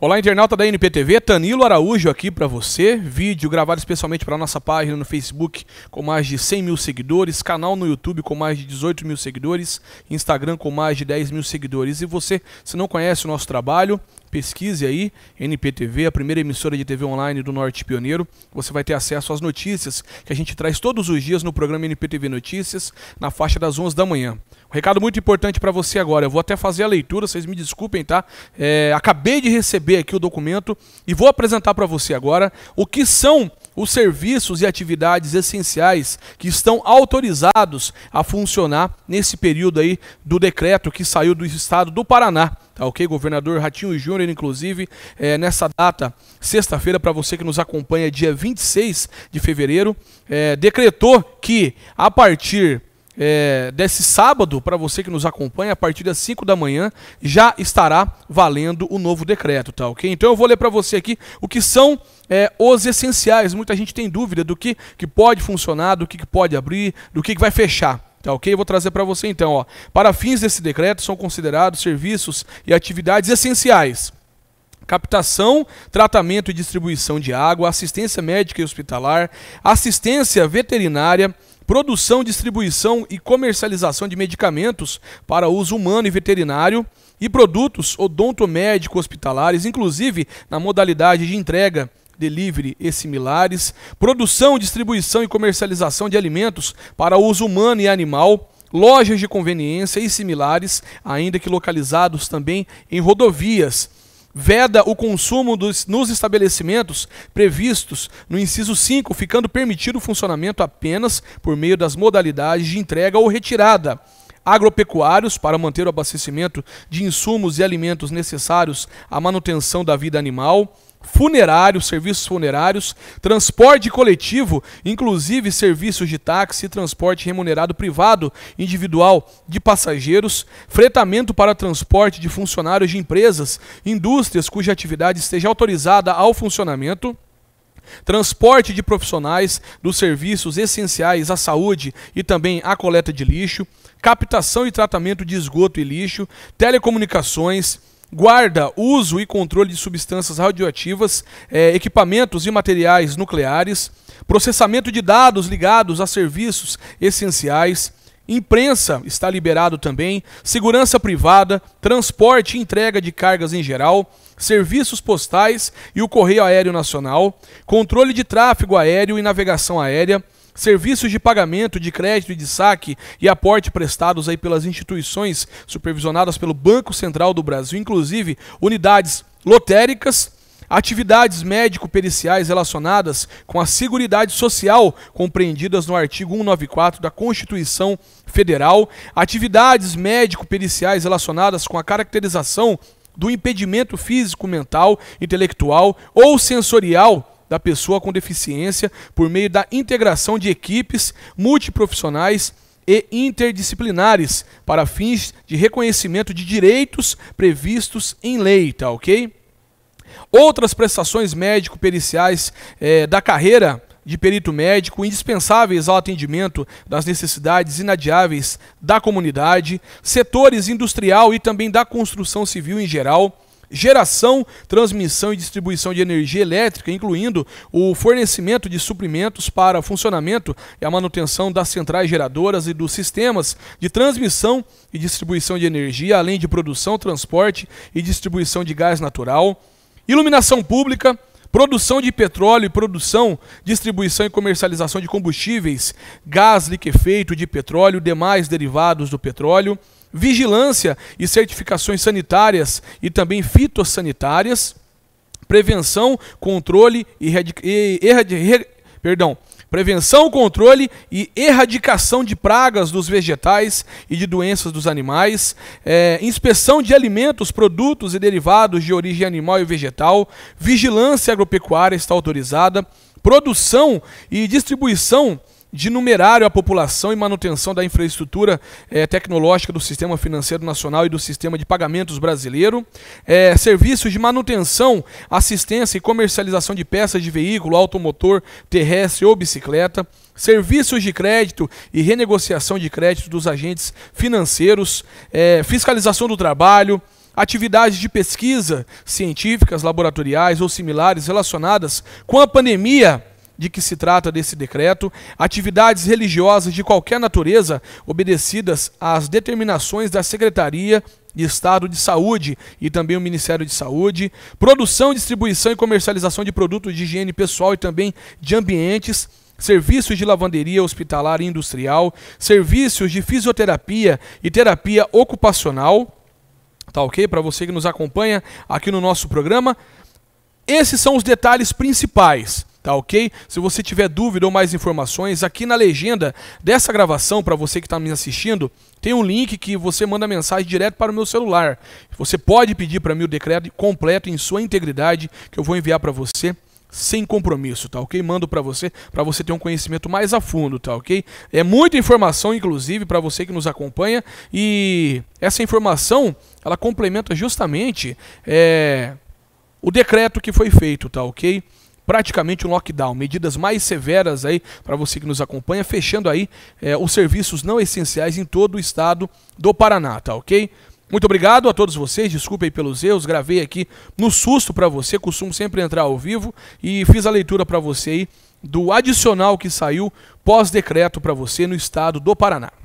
Olá, internauta da NPTV, Tanilo Araújo aqui para você. Vídeo gravado especialmente para nossa página no Facebook com mais de 100 mil seguidores, canal no YouTube com mais de 18 mil seguidores, Instagram com mais de 10 mil seguidores. E você, se não conhece o nosso trabalho, pesquise aí, NPTV, a primeira emissora de TV online do Norte Pioneiro. Você vai ter acesso às notícias que a gente traz todos os dias no programa NPTV Notícias, na faixa das 11 da manhã. Um recado muito importante para você agora. Eu vou até fazer a leitura, vocês me desculpem, tá? É, acabei de receber receber aqui o documento e vou apresentar para você agora o que são os serviços e atividades essenciais que estão autorizados a funcionar nesse período aí do decreto que saiu do estado do Paraná. Tá ok? Governador Ratinho Júnior, inclusive, é, nessa data, sexta-feira, para você que nos acompanha, dia 26 de fevereiro, é, decretou que a partir é, desse sábado, para você que nos acompanha, a partir das 5 da manhã, já estará valendo o novo decreto, tá ok? Então eu vou ler para você aqui o que são é, os essenciais. Muita gente tem dúvida do que, que pode funcionar, do que, que pode abrir, do que, que vai fechar. Tá ok? Vou trazer para você então. Ó. Para fins desse decreto, são considerados serviços e atividades essenciais captação, tratamento e distribuição de água, assistência médica e hospitalar, assistência veterinária, produção, distribuição e comercialização de medicamentos para uso humano e veterinário e produtos odontomédico hospitalares, inclusive na modalidade de entrega, delivery e similares, produção, distribuição e comercialização de alimentos para uso humano e animal, lojas de conveniência e similares, ainda que localizados também em rodovias veda o consumo dos, nos estabelecimentos previstos no inciso 5, ficando permitido o funcionamento apenas por meio das modalidades de entrega ou retirada agropecuários para manter o abastecimento de insumos e alimentos necessários à manutenção da vida animal, funerários, serviços funerários, transporte coletivo, inclusive serviços de táxi, transporte remunerado privado individual de passageiros, fretamento para transporte de funcionários de empresas, indústrias cuja atividade esteja autorizada ao funcionamento, transporte de profissionais dos serviços essenciais à saúde e também à coleta de lixo, captação e tratamento de esgoto e lixo, telecomunicações, guarda, uso e controle de substâncias radioativas, é, equipamentos e materiais nucleares, processamento de dados ligados a serviços essenciais Imprensa está liberado também, segurança privada, transporte e entrega de cargas em geral, serviços postais e o correio aéreo nacional, controle de tráfego aéreo e navegação aérea, serviços de pagamento, de crédito e de saque e aporte prestados aí pelas instituições supervisionadas pelo Banco Central do Brasil, inclusive unidades lotéricas, Atividades médico-periciais relacionadas com a Seguridade Social, compreendidas no artigo 194 da Constituição Federal. Atividades médico-periciais relacionadas com a caracterização do impedimento físico, mental, intelectual ou sensorial da pessoa com deficiência por meio da integração de equipes multiprofissionais e interdisciplinares para fins de reconhecimento de direitos previstos em lei, tá OK? Outras prestações médico-periciais é, da carreira de perito médico, indispensáveis ao atendimento das necessidades inadiáveis da comunidade, setores industrial e também da construção civil em geral geração, transmissão e distribuição de energia elétrica, incluindo o fornecimento de suprimentos para funcionamento e a manutenção das centrais geradoras e dos sistemas de transmissão e distribuição de energia, além de produção, transporte e distribuição de gás natural Iluminação pública, produção de petróleo e produção, distribuição e comercialização de combustíveis, gás liquefeito de petróleo, demais derivados do petróleo, vigilância e certificações sanitárias e também fitossanitárias, prevenção, controle e, perdão, prevenção, controle e erradicação de pragas dos vegetais e de doenças dos animais, é, inspeção de alimentos, produtos e derivados de origem animal e vegetal, vigilância agropecuária está autorizada, produção e distribuição de numerário à população e manutenção da infraestrutura eh, tecnológica do sistema financeiro nacional e do sistema de pagamentos brasileiro, eh, serviços de manutenção, assistência e comercialização de peças de veículo, automotor, terrestre ou bicicleta, serviços de crédito e renegociação de crédito dos agentes financeiros, eh, fiscalização do trabalho, atividades de pesquisa científicas, laboratoriais ou similares relacionadas com a pandemia de que se trata desse decreto, atividades religiosas de qualquer natureza, obedecidas às determinações da Secretaria de Estado de Saúde e também o Ministério de Saúde, produção, distribuição e comercialização de produtos de higiene pessoal e também de ambientes, serviços de lavanderia hospitalar e industrial, serviços de fisioterapia e terapia ocupacional. Tá OK para você que nos acompanha aqui no nosso programa? Esses são os detalhes principais tá ok? Se você tiver dúvida ou mais informações, aqui na legenda dessa gravação, para você que está me assistindo, tem um link que você manda mensagem direto para o meu celular. Você pode pedir para mim o decreto completo em sua integridade, que eu vou enviar para você sem compromisso, tá ok? Mando para você, para você ter um conhecimento mais a fundo, tá ok? É muita informação, inclusive, para você que nos acompanha e essa informação ela complementa justamente é, o decreto que foi feito, tá ok? praticamente um lockdown, medidas mais severas aí para você que nos acompanha, fechando aí é, os serviços não essenciais em todo o estado do Paraná, tá ok? Muito obrigado a todos vocês, desculpem pelos erros, gravei aqui no susto para você, costumo sempre entrar ao vivo e fiz a leitura para você aí do adicional que saiu pós-decreto para você no estado do Paraná.